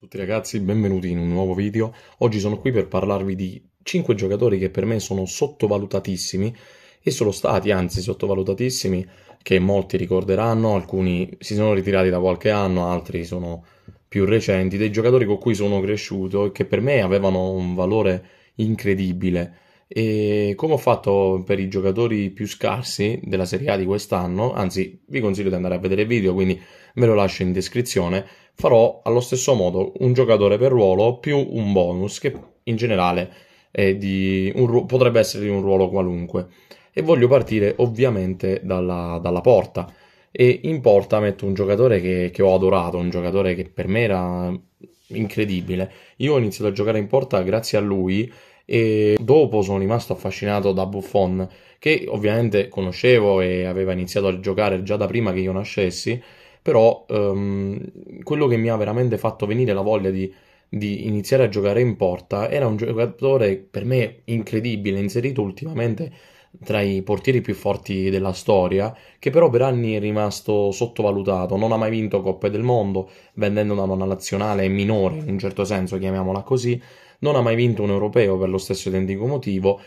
Ciao a tutti ragazzi, benvenuti in un nuovo video. Oggi sono qui per parlarvi di 5 giocatori che per me sono sottovalutatissimi e sono stati anzi sottovalutatissimi che molti ricorderanno, alcuni si sono ritirati da qualche anno, altri sono più recenti, dei giocatori con cui sono cresciuto e che per me avevano un valore incredibile. E come ho fatto per i giocatori più scarsi della Serie A di quest'anno, anzi vi consiglio di andare a vedere il video, quindi ve lo lascio in descrizione farò allo stesso modo un giocatore per ruolo più un bonus che in generale ru- potrebbe essere di un ruolo qualunque. E voglio partire ovviamente dalla, dalla porta. E in porta metto un giocatore che, che ho adorato, un giocatore che per me era incredibile. Io ho iniziato a giocare in porta grazie a lui e dopo sono rimasto affascinato da Buffon, che ovviamente conoscevo e aveva iniziato a giocare già da prima che io nascessi però ehm, quello che mi ha veramente fatto venire la voglia di, di iniziare a giocare in porta era un giocatore per me incredibile, inserito ultimamente tra i portieri più forti della storia, che però per anni è rimasto sottovalutato, non ha mai vinto Coppe del Mondo, vendendo da una nazionale minore, in un certo senso chiamiamola così, non ha mai vinto un europeo per lo stesso identico motivo,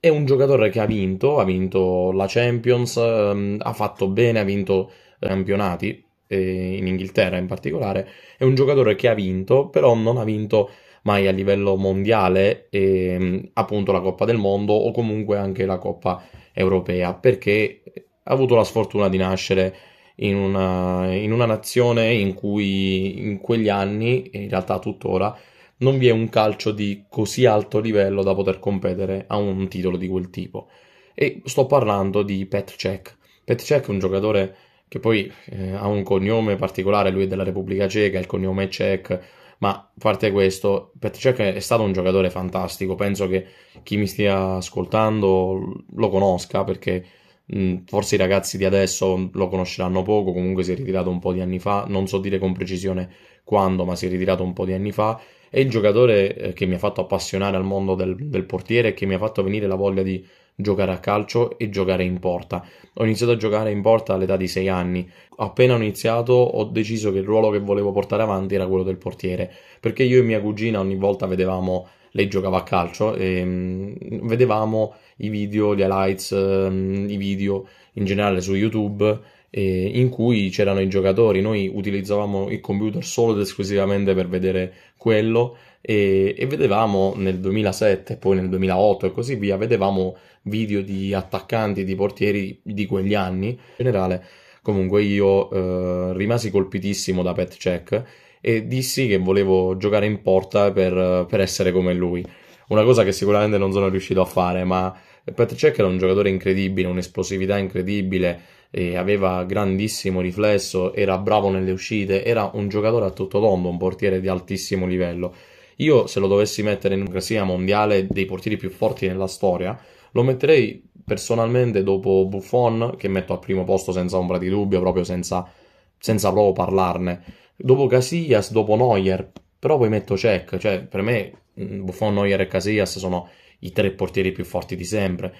è un giocatore che ha vinto, ha vinto la Champions, ehm, ha fatto bene, ha vinto campionati, eh, in Inghilterra in particolare, è un giocatore che ha vinto, però non ha vinto mai a livello mondiale eh, appunto la Coppa del Mondo o comunque anche la Coppa Europea, perché ha avuto la sfortuna di nascere in una, in una nazione in cui in quegli anni, e in realtà tuttora, non vi è un calcio di così alto livello da poter competere a un titolo di quel tipo. E sto parlando di Petr Cech. Petr Cech è un giocatore che poi eh, ha un cognome particolare, lui è della Repubblica Ceca, il cognome è Cech, ma a parte questo, Petr Cech è stato un giocatore fantastico, penso che chi mi stia ascoltando lo conosca perché mh, forse i ragazzi di adesso lo conosceranno poco, comunque si è ritirato un po' di anni fa, non so dire con precisione quando, ma si è ritirato un po' di anni fa, è il giocatore eh, che mi ha fatto appassionare al mondo del, del portiere e che mi ha fatto venire la voglia di giocare a calcio e giocare in porta. Ho iniziato a giocare in porta all'età di 6 anni. Appena ho iniziato ho deciso che il ruolo che volevo portare avanti era quello del portiere, perché io e mia cugina ogni volta vedevamo lei giocava a calcio e ehm, vedevamo i video, gli highlights, ehm, i video in generale su YouTube eh, in cui c'erano i giocatori, noi utilizzavamo il computer solo ed esclusivamente per vedere quello e, e vedevamo nel 2007, poi nel 2008 e così via, vedevamo video di attaccanti, di portieri di quegli anni in generale. Comunque io eh, rimasi colpitissimo da Pet Check e dissi che volevo giocare in porta per, per, essere come lui. Una cosa che sicuramente non sono riuscito a fare, ma Pet Check era un giocatore incredibile, un'esplosività incredibile, eh, aveva grandissimo riflesso, era bravo nelle uscite, era un giocatore a tutto tondo, un portiere di altissimo livello. Io se lo dovessi mettere in una classifica mondiale dei portieri più forti nella storia, lo metterei personalmente dopo Buffon, che metto al primo posto senza ombra di dubbio, proprio senza, senza proprio parlarne. Dopo Casillas, dopo Neuer, però poi metto Cech, cioè per me mm, Buffon, Neuer e Casillas sono i tre portieri più forti di sempre.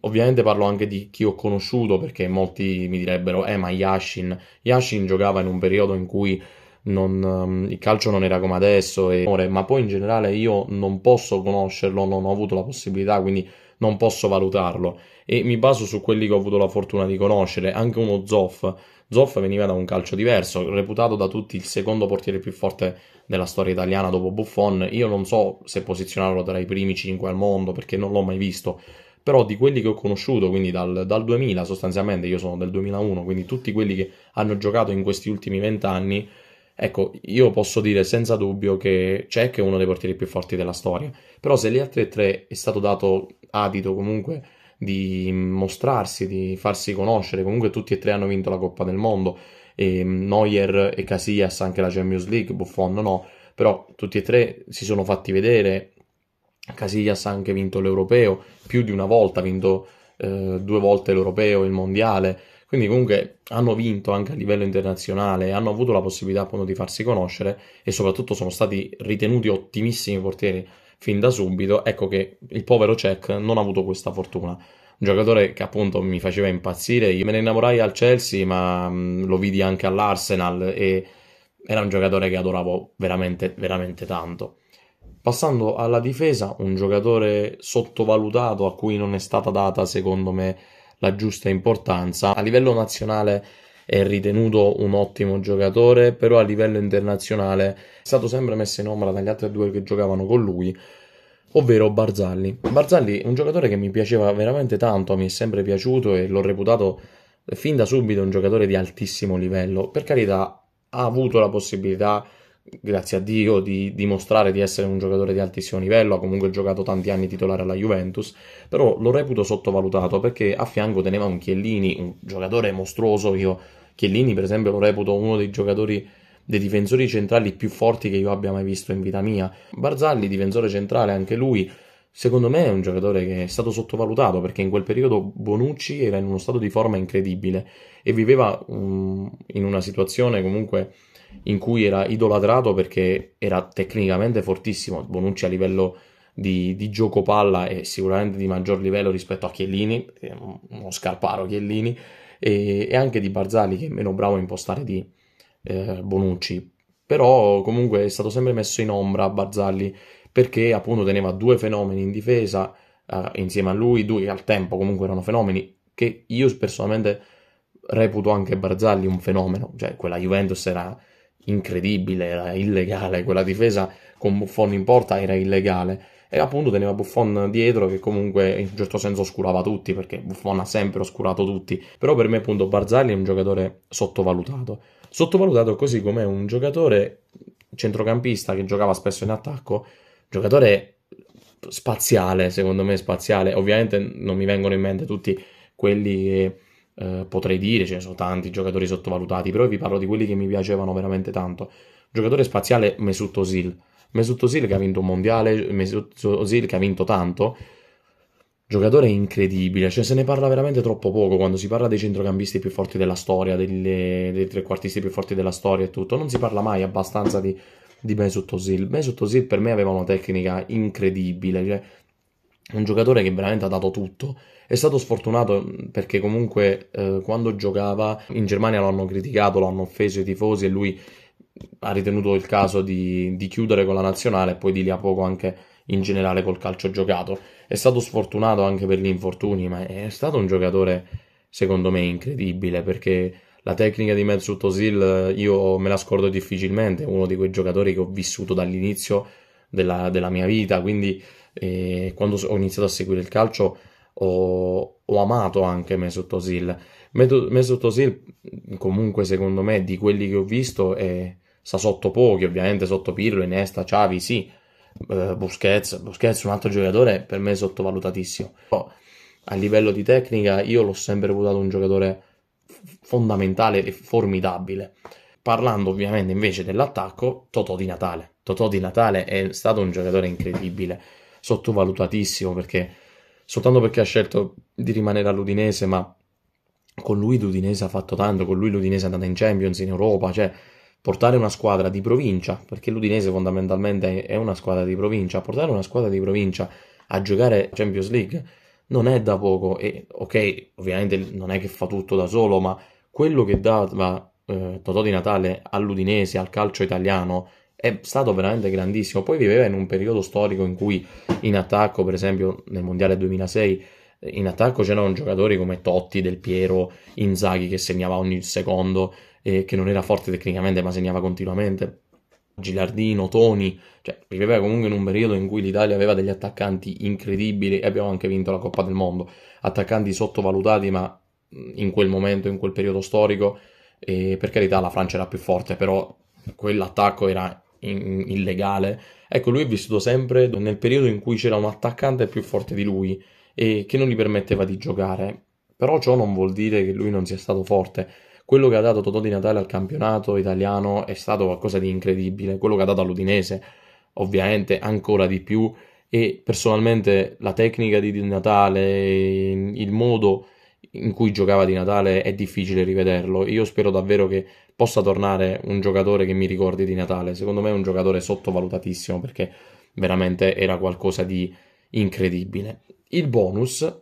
Ovviamente parlo anche di chi ho conosciuto perché molti mi direbbero, eh ma Yashin, Yashin giocava in un periodo in cui non, ehm, il calcio non era come adesso, e... ma poi in generale io non posso conoscerlo, non ho avuto la possibilità, quindi non posso valutarlo e mi baso su quelli che ho avuto la fortuna di conoscere, anche uno Zoff. Zoff veniva da un calcio diverso, reputato da tutti il secondo portiere più forte della storia italiana dopo Buffon. Io non so se posizionarlo tra i primi 5 al mondo perché non l'ho mai visto, però di quelli che ho conosciuto, quindi dal, dal 2000 sostanzialmente, io sono del 2001, quindi tutti quelli che hanno giocato in questi ultimi vent'anni, Ecco, io posso dire senza dubbio che Cech è uno dei portieri più forti della storia, però se gli altri tre è stato dato adito comunque di mostrarsi, di farsi conoscere, comunque tutti e tre hanno vinto la Coppa del Mondo, e Neuer e Casillas anche la Champions League, Buffon no, però tutti e tre si sono fatti vedere, Casillas ha anche vinto l'Europeo, più di una volta ha vinto eh, due volte l'Europeo e il Mondiale, quindi comunque hanno vinto anche a livello internazionale, hanno avuto la possibilità appunto di farsi conoscere e soprattutto sono stati ritenuti ottimissimi portieri fin da subito, ecco che il povero Cech non ha avuto questa fortuna un giocatore che appunto mi faceva impazzire. Io me ne innamorai al Chelsea, ma mm, lo vidi anche all'Arsenal e era un giocatore che adoravo veramente, veramente tanto. Passando alla difesa, un giocatore sottovalutato a cui non è stata data, secondo me, la giusta importanza. A livello nazionale è ritenuto un ottimo giocatore, però a livello internazionale è stato sempre messo in ombra dagli altri due che giocavano con lui, ovvero Barzalli. Barzalli è un giocatore che mi piaceva veramente tanto, mi è sempre piaciuto e l'ho reputato fin da subito un giocatore di altissimo livello. Per carità, ha avuto la possibilità di grazie a Dio, di dimostrare di essere un giocatore di altissimo livello, ha comunque giocato tanti anni titolare alla Juventus, però lo reputo sottovalutato perché a fianco teneva un Chiellini, un giocatore mostruoso, io Chiellini per esempio lo reputo uno dei giocatori dei difensori centrali più forti che io abbia mai visto in vita mia. Barzalli, difensore centrale, anche lui secondo me è un giocatore che è stato sottovalutato perché in quel periodo Bonucci era in uno stato di forma incredibile e viveva um, in una situazione comunque in cui era idolatrato perché era tecnicamente fortissimo. Bonucci a livello di, di gioco palla è sicuramente di maggior livello rispetto a Chiellini, uno scarparo Chiellini, e, e anche di Barzali che è meno bravo a impostare di eh, Bonucci. Però comunque è stato sempre messo in ombra Barzalli perché appunto teneva due fenomeni in difesa eh, insieme a lui, due al tempo comunque erano fenomeni che io personalmente reputo anche Barzagli un fenomeno, cioè quella Juventus era incredibile, era illegale, quella difesa con Buffon in porta era illegale e appunto teneva Buffon dietro che comunque in un certo senso oscurava tutti perché Buffon ha sempre oscurato tutti, però per me appunto Barzagli è un giocatore sottovalutato, sottovalutato così come un giocatore centrocampista che giocava spesso in attacco giocatore spaziale, secondo me spaziale. Ovviamente non mi vengono in mente tutti quelli che eh, potrei dire, ce ne sono tanti giocatori sottovalutati, però vi parlo di quelli che mi piacevano veramente tanto. Giocatore spaziale Mesut Özil. Mesut Özil che ha vinto un mondiale, Mesut Özil che ha vinto tanto. Giocatore incredibile, cioè se ne parla veramente troppo poco quando si parla dei centrocampisti più forti della storia, delle, dei trequartisti più forti della storia e tutto. Non si parla mai abbastanza di di Mesut Ozil. Mesut Ozil per me aveva una tecnica incredibile, cioè un giocatore che veramente ha dato tutto. È stato sfortunato mm, perché comunque eh, quando giocava in Germania lo hanno criticato, lo hanno offeso i tifosi e lui ha ritenuto il caso di, di chiudere con la nazionale e poi di lì a poco anche in generale col calcio giocato. È stato sfortunato anche per gli infortuni, ma è stato un giocatore secondo me incredibile perché la tecnica di Mesut Özil eh, io me la scordo difficilmente, è uno di quei giocatori che ho vissuto dall'inizio della, della mia vita, quindi eh, quando ho iniziato a seguire il calcio ho, ho amato anche Mesut Özil. Mesut Özil comunque secondo me di quelli che ho visto è, sta sotto pochi, ovviamente sotto Pirlo, Inesta, Chavi, sì, uh, Busquets, Busquets un altro giocatore per me sottovalutatissimo. Però, a livello di tecnica io l'ho sempre reputato un giocatore fondamentale e formidabile. Parlando ovviamente invece dell'attacco, Totò di Natale. Totò di Natale è stato un giocatore incredibile, sottovalutatissimo perché soltanto perché ha scelto di rimanere all'Udinese, ma con lui l'Udinese ha fatto tanto, con lui l'Udinese è andata in Champions, in Europa, cioè portare una squadra di provincia, perché l'Udinese fondamentalmente è una squadra di provincia, portare una squadra di provincia a giocare Champions League non è da poco e ok, ovviamente non è che fa tutto da solo, ma quello che dava eh, Totò di Natale all'Udinese, al calcio italiano, è stato veramente grandissimo. Poi viveva in un periodo storico in cui in attacco, per esempio nel Mondiale 2006, eh, in attacco c'erano giocatori come Totti, Del Piero, Inzaghi che segnava ogni secondo, eh, che non era forte tecnicamente ma segnava continuamente. Gilardino, Toni, cioè viveva comunque in un periodo in cui l'Italia aveva degli attaccanti incredibili e abbiamo anche vinto la Coppa del Mondo, attaccanti sottovalutati ma in quel momento, in quel periodo storico, e per carità la Francia era più forte, però quell'attacco era in- illegale. Ecco, lui è vissuto sempre nel periodo in cui c'era un attaccante più forte di lui e che non gli permetteva di giocare. Però ciò non vuol dire che lui non sia stato forte. Quello che ha dato Totò di Natale al campionato italiano è stato qualcosa di incredibile. Quello che ha dato all'Udinese, ovviamente, ancora di più. E personalmente la tecnica di Di Natale, il modo in cui giocava di Natale è difficile rivederlo. Io spero davvero che possa tornare un giocatore che mi ricordi di Natale. Secondo me è un giocatore sottovalutatissimo perché veramente era qualcosa di incredibile. Il bonus,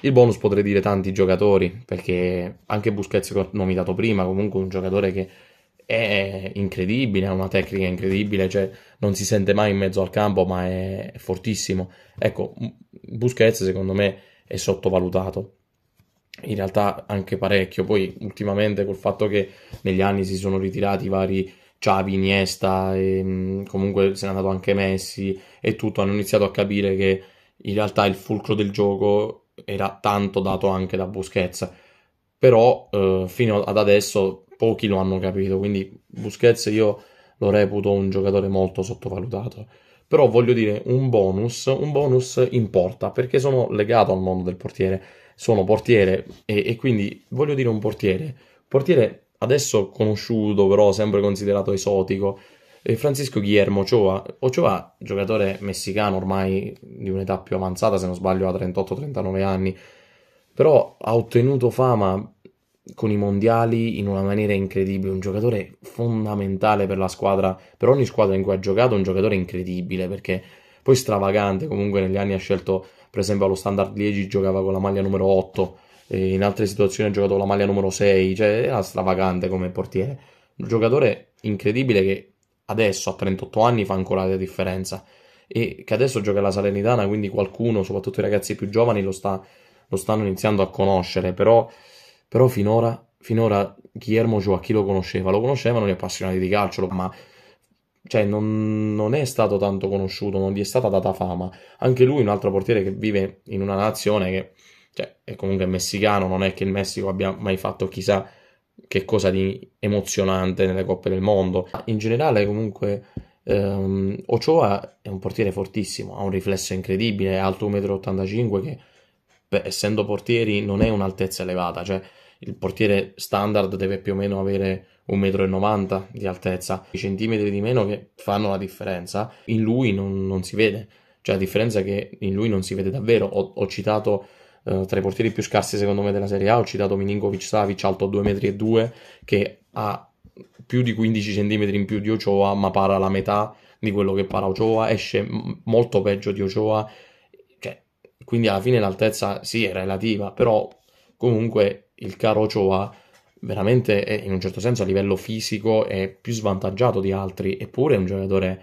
il bonus potrei dire tanti giocatori perché anche Busquets che ho nominato prima, comunque un giocatore che è incredibile, ha una tecnica incredibile, cioè non si sente mai in mezzo al campo ma è fortissimo. Ecco, Busquets secondo me è sottovalutato in realtà anche parecchio. Poi ultimamente col fatto che negli anni si sono ritirati i vari Xavi, Iniesta, e, ehm, comunque se n'è andato anche Messi e tutto, hanno iniziato a capire che in realtà il fulcro del gioco era tanto dato anche da Busquets. Però eh, fino ad adesso pochi lo hanno capito, quindi Busquets io lo reputo un giocatore molto sottovalutato. Però voglio dire un bonus, un bonus importa perché sono legato al mondo del portiere sono portiere e, e quindi voglio dire un portiere. Portiere adesso conosciuto, però sempre considerato esotico. Francisco Guillermo Ochoa, Ochoa, giocatore messicano ormai di un'età più avanzata, se non sbaglio ha 38-39 anni, però ha ottenuto fama con i mondiali in una maniera incredibile, un giocatore fondamentale per la squadra, per ogni squadra in cui ha giocato, un giocatore incredibile perché poi stravagante, comunque negli anni ha scelto per esempio allo Standard Liegi giocava con la maglia numero 8, in altre situazioni ha giocato con la maglia numero 6, cioè era stravagante come portiere. Un giocatore incredibile che adesso a 38 anni fa ancora la differenza e che adesso gioca alla Salernitana, quindi qualcuno, soprattutto i ragazzi più giovani, lo, sta, lo stanno iniziando a conoscere, però, però finora, finora Guillermo Gioacchi lo conosceva, lo conoscevano gli appassionati di calcio, ma cioè non, non, è stato tanto conosciuto, non gli è stata data fama. Anche lui, un altro portiere che vive in una nazione che cioè, è comunque messicano, non è che il Messico abbia mai fatto chissà che cosa di emozionante nelle coppe del mondo. In generale, comunque, ehm, Ochoa è un portiere fortissimo, ha un riflesso incredibile, è alto 1,85 m che, beh, essendo portieri, non è un'altezza elevata, cioè il portiere standard deve più o meno avere 1,90 m di altezza, i centimetri di meno che fanno la differenza, in lui non, non si vede. Cioè la differenza è che in lui non si vede davvero. Ho, ho citato eh, tra i portieri più scarsi secondo me della Serie A, ho citato Milinkovic Savic, alto 2,2 m, che ha più di 15 cm in più di Ochoa, ma para la metà di quello che para Ochoa, esce molto peggio di Ochoa. Cioè, quindi alla fine l'altezza sì è relativa, però comunque il caro Ochoa veramente è, in un certo senso a livello fisico è più svantaggiato di altri, eppure è un giocatore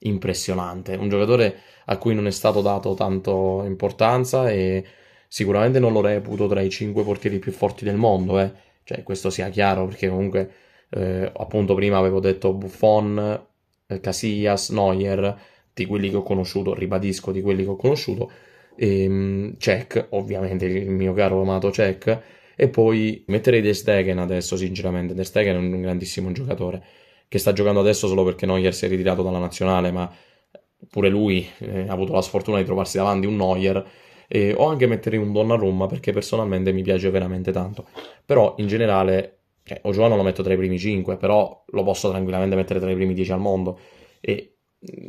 impressionante, un giocatore a cui non è stato dato tanto importanza e sicuramente non lo reputo tra i cinque portieri più forti del mondo, eh. cioè questo sia chiaro perché comunque eh, appunto prima avevo detto Buffon, eh, Casillas, Neuer, di quelli che ho conosciuto, ribadisco di quelli che ho conosciuto, e, ehm, Cech, ovviamente il mio caro amato Cech, e poi metterei De Stegen adesso, sinceramente. De Stegen è un grandissimo giocatore che sta giocando adesso solo perché Neuer si è ritirato dalla nazionale, ma pure lui eh, ha avuto la sfortuna di trovarsi davanti un Neuer. Eh, o anche metterei un Donnarumma perché personalmente mi piace veramente tanto. Però in generale, cioè, Ojoa lo metto tra i primi 5, però lo posso tranquillamente mettere tra i primi 10 al mondo. E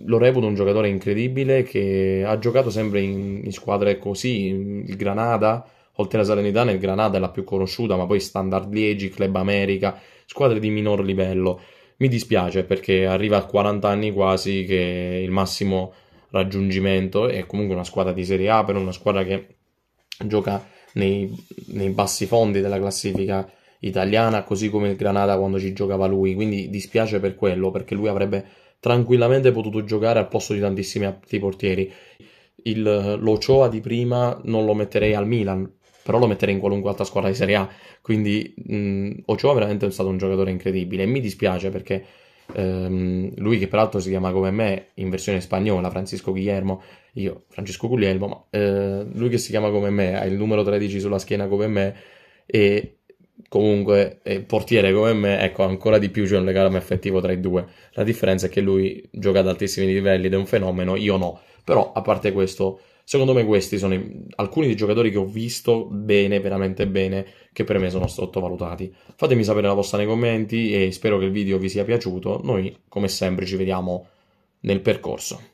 lo reputo un giocatore incredibile che ha giocato sempre in, in squadre così, il Granada Oltre alla Salernitana, il Granada è la più conosciuta, ma poi Standard Liegi, Club America, squadre di minor livello. Mi dispiace perché arriva a 40 anni quasi che il massimo raggiungimento è comunque una squadra di Serie A per una squadra che gioca nei, nei bassi fondi della classifica italiana, così come il Granada quando ci giocava lui. Quindi dispiace per quello, perché lui avrebbe tranquillamente potuto giocare al posto di tantissimi altri portieri. Il, L'Ochoa di prima non lo metterei al Milan però lo metterei in qualunque altra squadra di Serie A. Quindi mh, Ochoa veramente è stato un giocatore incredibile e mi dispiace perché ehm, lui che peraltro si chiama come me in versione spagnola, Francisco Guillermo, io Francisco Guglielmo, ma eh, lui che si chiama come me, ha il numero 13 sulla schiena come me e comunque è portiere come me, ecco, ancora di più c'è un legame affettivo tra i due. La differenza è che lui gioca ad altissimi livelli ed è un fenomeno, io no. Però a parte questo Secondo me questi sono i, alcuni dei giocatori che ho visto bene, veramente bene, che per me sono sottovalutati. Fatemi sapere la vostra nei commenti e spero che il video vi sia piaciuto. Noi, come sempre, ci vediamo nel percorso.